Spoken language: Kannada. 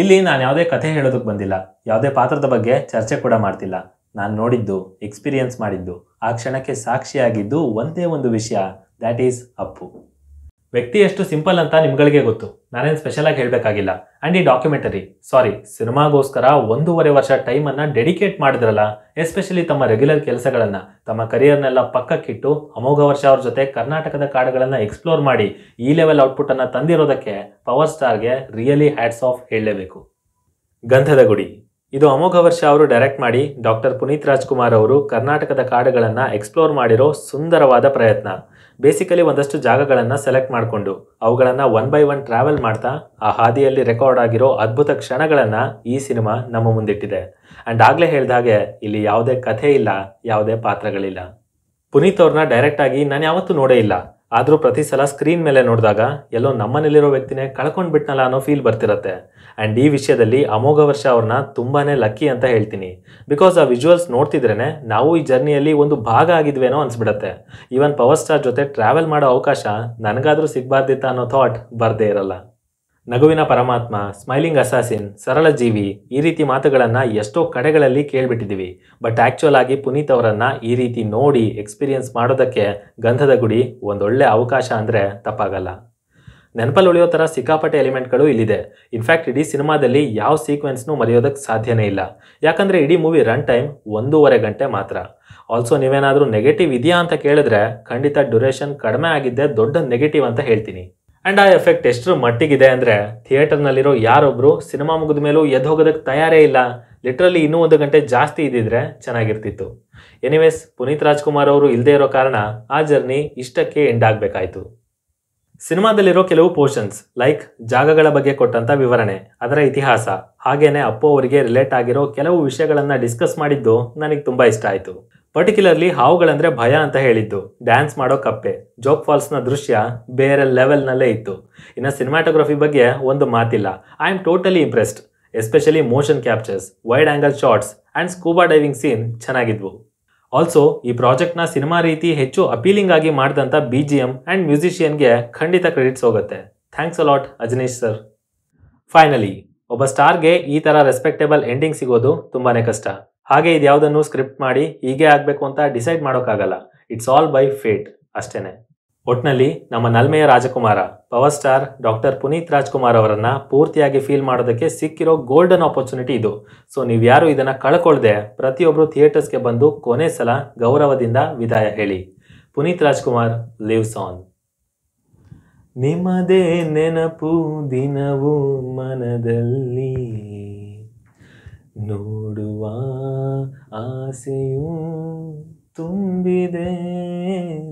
ಇಲ್ಲಿ ನಾನು ಯಾವುದೇ ಕಥೆ ಹೇಳೋದಕ್ಕೆ ಬಂದಿಲ್ಲ ಯಾವುದೇ ಪಾತ್ರದ ಬಗ್ಗೆ ಚರ್ಚೆ ಕೂಡ ಮಾಡ್ತಿಲ್ಲ ನಾನು ನೋಡಿದ್ದು ಎಕ್ಸ್ಪೀರಿಯನ್ಸ್ ಮಾಡಿದ್ದು ಆ ಕ್ಷಣಕ್ಕೆ ಸಾಕ್ಷಿಯಾಗಿದ್ದು ಒಂದೇ ಒಂದು ವಿಷಯ ದ್ಯಾಟ್ ಈಸ್ ಅಪ್ಪು ವ್ಯಕ್ತಿ ಎಷ್ಟು ಸಿಂಪಲ್ ಅಂತ ನಿಮ್ಗಳಿಗೆ ಗೊತ್ತು ನಾನೇನು ಸ್ಪೆಷಲ್ ಆಗಿ ಹೇಳಬೇಕಾಗಿಲ್ಲ ಆ್ಯಂಡ್ ಈ ಡಾಕ್ಯುಮೆಂಟರಿ ಸಾರಿ ಸಿನಿಮಾಗೋಸ್ಕರ ಒಂದೂವರೆ ವರ್ಷ ಟೈಮನ್ನು ಡೆಡಿಕೇಟ್ ಮಾಡಿದ್ರಲ್ಲ ಎಸ್ಪೆಷಲಿ ತಮ್ಮ ರೆಗ್ಯುಲರ್ ಕೆಲಸಗಳನ್ನು ತಮ್ಮ ಕರಿಯರ್ನೆಲ್ಲ ಪಕ್ಕಕ್ಕಿಟ್ಟು ಅಮೋಘ ವರ್ಷ ಅವ್ರ ಜೊತೆ ಕರ್ನಾಟಕದ ಕಾಡುಗಳನ್ನು ಎಕ್ಸ್ಪ್ಲೋರ್ ಮಾಡಿ ಈ ಲೆವೆಲ್ ಔಟ್ಪುಟನ್ನು ತಂದಿರೋದಕ್ಕೆ ಪವರ್ ಸ್ಟಾರ್ಗೆ ರಿಯಲಿ ಹ್ಯಾಟ್ಸ್ ಆಫ್ ಹೇಳಲೇಬೇಕು ಗಂಧದ ಗುಡಿ ಇದು ಅಮೋಘ ವರ್ಷ ಅವರು ಡೈರೆಕ್ಟ್ ಮಾಡಿ ಡಾಕ್ಟರ್ ಪುನೀತ್ ರಾಜ್ಕುಮಾರ್ ಅವರು ಕರ್ನಾಟಕದ ಕಾಡುಗಳನ್ನು ಎಕ್ಸ್ಪ್ಲೋರ್ ಮಾಡಿರೋ ಸುಂದರವಾದ ಪ್ರಯತ್ನ ಬೇಸಿಕಲಿ ಒಂದಷ್ಟು ಜಾಗಗಳನ್ನು ಸೆಲೆಕ್ಟ್ ಮಾಡಿಕೊಂಡು ಅವುಗಳನ್ನು ಒನ್ ಬೈ ಒನ್ ಟ್ರಾವೆಲ್ ಮಾಡ್ತಾ ಆ ಹಾದಿಯಲ್ಲಿ ರೆಕಾರ್ಡ್ ಆಗಿರೋ ಅದ್ಭುತ ಕ್ಷಣಗಳನ್ನು ಈ ಸಿನಿಮಾ ನಮ್ಮ ಮುಂದಿಟ್ಟಿದೆ ಆ್ಯಂಡ್ ಆಗಲೇ ಹೇಳಿದಾಗೆ ಇಲ್ಲಿ ಯಾವುದೇ ಕಥೆ ಇಲ್ಲ ಯಾವುದೇ ಪಾತ್ರಗಳಿಲ್ಲ ಪುನೀತ್ ಅವ್ರನ್ನ ಡೈರೆಕ್ಟಾಗಿ ನಾನು ಯಾವತ್ತೂ ನೋಡೇ ಇಲ್ಲ ಆದರೂ ಪ್ರತಿ ಸಲ ಸ್ಕ್ರೀನ್ ಮೇಲೆ ನೋಡಿದಾಗ ಎಲ್ಲೋ ನಮ್ಮನೇಲಿರೋ ವ್ಯಕ್ತಿನೇ ಕಳ್ಕೊಂಡ್ಬಿಟ್ನಲ್ಲ ಅನ್ನೋ ಫೀಲ್ ಬರ್ತಿರತ್ತೆ ಆ್ಯಂಡ್ ಈ ವಿಷಯದಲ್ಲಿ ಅಮೋಘ ವರ್ಷ ಅವ್ರನ್ನ ತುಂಬಾ ಲಕ್ಕಿ ಅಂತ ಹೇಳ್ತೀನಿ ಬಿಕಾಸ್ ಆ ವಿಜುವಲ್ಸ್ ನೋಡ್ತಿದ್ರೇ ನಾವು ಈ ಜರ್ನಿಯಲ್ಲಿ ಒಂದು ಭಾಗ ಆಗಿದ್ವೇನೋ ಅನಿಸ್ಬಿಡತ್ತೆ ಈವನ್ ಪವರ್ ಸ್ಟಾರ್ ಜೊತೆ ಟ್ರಾವೆಲ್ ಮಾಡೋ ಅವಕಾಶ ನನಗಾದರೂ ಸಿಗಬಾರ್ದಿತ್ತ ಅನ್ನೋ ಥಾಟ್ ಬರದೇ ಇರಲ್ಲ ನಗುವಿನ ಪರಮಾತ್ಮ ಸ್ಮೈಲಿಂಗ್ ಅಸಾಸಿನ್ ಸರಳ ಜೀವಿ ಈ ರೀತಿ ಮಾತುಗಳನ್ನು ಎಷ್ಟೋ ಕಡೆಗಳಲ್ಲಿ ಕೇಳಿಬಿಟ್ಟಿದ್ದೀವಿ ಬಟ್ ಆ್ಯಕ್ಚುಲ್ ಆಗಿ ಪುನೀತ್ ಅವರನ್ನು ಈ ರೀತಿ ನೋಡಿ ಎಕ್ಸ್ಪೀರಿಯೆನ್ಸ್ ಮಾಡೋದಕ್ಕೆ ಗಂಧದ ಗುಡಿ ಒಂದೊಳ್ಳೆ ಅವಕಾಶ ಅಂದರೆ ತಪ್ಪಾಗಲ್ಲ ನೆನಪಲ್ಲಿ ಉಳಿಯೋ ಥರ ಸಿಕ್ಕಾಪಟ್ಟೆ ಎಲಿಮೆಂಟ್ಗಳು ಇಲ್ಲಿದೆ ಇನ್ಫ್ಯಾಕ್ಟ್ ಇಡೀ ಸಿನಿಮಾದಲ್ಲಿ ಯಾವ ಸೀಕ್ವೆನ್ಸ್ನೂ ಮರೆಯೋದಕ್ಕೆ ಸಾಧ್ಯನೇ ಇಲ್ಲ ಯಾಕಂದರೆ ಇಡೀ ಮೂವಿ ರನ್ ಟೈಮ್ ಒಂದೂವರೆ ಗಂಟೆ ಮಾತ್ರ ಆಲ್ಸೋ ನೀವೇನಾದರೂ ನೆಗೆಟಿವ್ ಇದೆಯಾ ಅಂತ ಕೇಳಿದ್ರೆ ಖಂಡಿತ ಡ್ಯುರೇಷನ್ ಕಡಿಮೆ ಆಗಿದ್ದೆ ದೊಡ್ಡ ನೆಗೆಟಿವ್ ಅಂತ ಹೇಳ್ತೀನಿ ಆ್ಯಂಡ್ ಆ ಎಫೆಕ್ಟ್ ಎಷ್ಟರ ಮಟ್ಟಿಗಿದೆ ಅಂದರೆ ಥಿಯೇಟರ್ನಲ್ಲಿರೋ ಯಾರೊಬ್ಬರು ಸಿನಿಮಾ ಮುಗಿದ ಮೇಲೂ ಎದ್ದು ಹೋಗೋದಕ್ಕೆ ತಯಾರೇ ಇಲ್ಲ ಲಿಟ್ರಲಿ ಇನ್ನೂ ಒಂದು ಗಂಟೆ ಜಾಸ್ತಿ ಇದ್ದಿದ್ರೆ ಚೆನ್ನಾಗಿರ್ತಿತ್ತು ಎನಿವೇಸ್ ಪುನೀತ್ ರಾಜ್ಕುಮಾರ್ ಅವರು ಇಲ್ಲದೇ ಇರೋ ಕಾರಣ ಆ ಜರ್ನಿ ಇಷ್ಟಕ್ಕೆ ಎಂಡ್ ಆಗಬೇಕಾಯಿತು ಸಿನಿಮಾದಲ್ಲಿರೋ ಕೆಲವು ಪೋರ್ಷನ್ಸ್ ಲೈಕ್ ಜಾಗಗಳ ಬಗ್ಗೆ ಕೊಟ್ಟಂಥ ವಿವರಣೆ ಅದರ ಇತಿಹಾಸ ಹಾಗೇನೆ ಅಪ್ಪು ಅವರಿಗೆ ರಿಲೇಟ್ ಆಗಿರೋ ಕೆಲವು ವಿಷಯಗಳನ್ನು ಡಿಸ್ಕಸ್ ಮಾಡಿದ್ದು ನನಗೆ ತುಂಬ ಇಷ್ಟ ಆಯಿತು ಪರ್ಟಿಕ್ಯುಲರ್ಲಿ ಹಾವುಗಳಂದ್ರೆ ಭಯ ಅಂತ ಹೇಳಿದ್ದು ಡ್ಯಾನ್ಸ್ ಮಾಡೋ ಕಪ್ಪೆ ಜೋಗ್ ಫಾಲ್ಸ್ನ ದೃಶ್ಯ ಬೇರೆ ಲೆವೆಲ್ನಲ್ಲೇ ಇತ್ತು ಇನ್ನು ಸಿನಿಮಾಟೋಗ್ರಫಿ ಬಗ್ಗೆ ಒಂದು ಮಾತಿಲ್ಲ I am totally impressed especially motion captures wide angle shots and scuba diving scene ಚೆನ್ನಾಗಿದ್ವು ಆಲ್ಸೋ ಈ ಪ್ರಾಜೆಕ್ಟ್ನ ಸಿನಿಮಾ ರೀತಿ ಹೆಚ್ಚು ಅಪೀಲಿಂಗ್ ಆಗಿ ಮಾಡಿದಂಥ ಬಿ ಜಿ ಎಮ್ ಆ್ಯಂಡ್ ಮ್ಯೂಸಿಷಿಯನ್ಗೆ ಖಂಡಿತ ಕ್ರೆಡಿಟ್ಸ್ ಹೋಗುತ್ತೆ thanks a lot Ajanesh sir finally ಒಬ್ಬ ಸ್ಟಾರ್ಗೆ ಈ ಥರ ರೆಸ್ಪೆಕ್ಟೇಬಲ್ ಎಂಡಿಂಗ್ ಸಿಗೋದು ತುಂಬಾ ಕಷ್ಟ ಹಾಗೆ ಇದು ಯಾವುದನ್ನು ಸ್ಕ್ರಿಪ್ಟ್ ಮಾಡಿ ಹೀಗೆ ಆಗಬೇಕು ಅಂತ ಡಿಸೈಡ್ ಮಾಡೋಕ್ಕಾಗಲ್ಲ ಇಟ್ಸ್ ಆಲ್ ಬೈ ಫೇಟ್ ಅಷ್ಟೇನೆ ಒಟ್ನಲ್ಲಿ ನಮ್ಮ ನಲ್ಮೆಯ ರಾಜಕುಮಾರ power star doctor Puneeth Rajkumar ಅವರನ್ನ ಪೂರ್ತಿಯಾಗಿ ಫೀಲ್ ಮಾಡೋದಕ್ಕೆ ಸಿಕ್ಕಿರೋ ಗೋಲ್ಡನ್ ಆಪರ್ಚುನಿಟಿ ಇದು ಸೊ ನೀವು ಯಾರು ಇದನ್ನ ಕಳ್ಕೊಳ್ದೆ ಪ್ರತಿಯೊಬ್ಬರು ಥಿಯೇಟರ್ಸ್ಗೆ ಬಂದು ಕೊನೆ ಸಲ ಗೌರವದಿಂದ ವಿದಾಯ ಹೇಳಿ ಪುನೀತ್ ರಾಜ್ಕುಮಾರ್ ಲಿವ್ಸ್ ಆನ್ ನಿಮ್ಮದೇ ನೆನಪು ದಿನವೂ ಮನದಲ್ಲಿ से यूं तुम भी दे